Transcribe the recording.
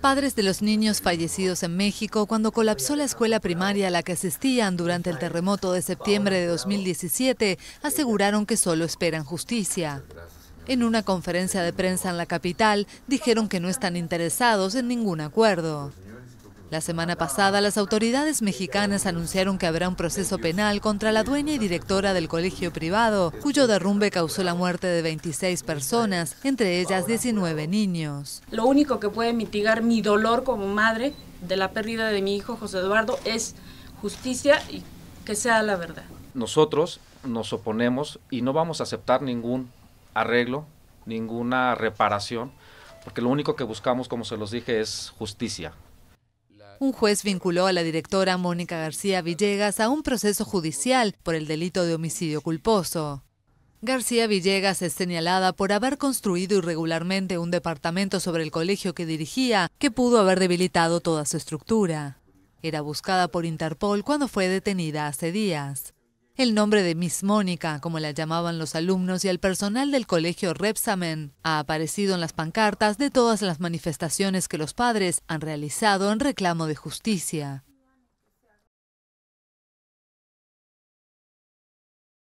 Padres de los niños fallecidos en México cuando colapsó la escuela primaria a la que asistían durante el terremoto de septiembre de 2017 aseguraron que solo esperan justicia. En una conferencia de prensa en la capital dijeron que no están interesados en ningún acuerdo. La semana pasada, las autoridades mexicanas anunciaron que habrá un proceso penal contra la dueña y directora del colegio privado, cuyo derrumbe causó la muerte de 26 personas, entre ellas 19 niños. Lo único que puede mitigar mi dolor como madre de la pérdida de mi hijo José Eduardo es justicia y que sea la verdad. Nosotros nos oponemos y no vamos a aceptar ningún arreglo, ninguna reparación, porque lo único que buscamos, como se los dije, es justicia. Un juez vinculó a la directora Mónica García Villegas a un proceso judicial por el delito de homicidio culposo. García Villegas es señalada por haber construido irregularmente un departamento sobre el colegio que dirigía, que pudo haber debilitado toda su estructura. Era buscada por Interpol cuando fue detenida hace días. El nombre de Miss Mónica, como la llamaban los alumnos y el personal del colegio Repsamen, ha aparecido en las pancartas de todas las manifestaciones que los padres han realizado en reclamo de justicia.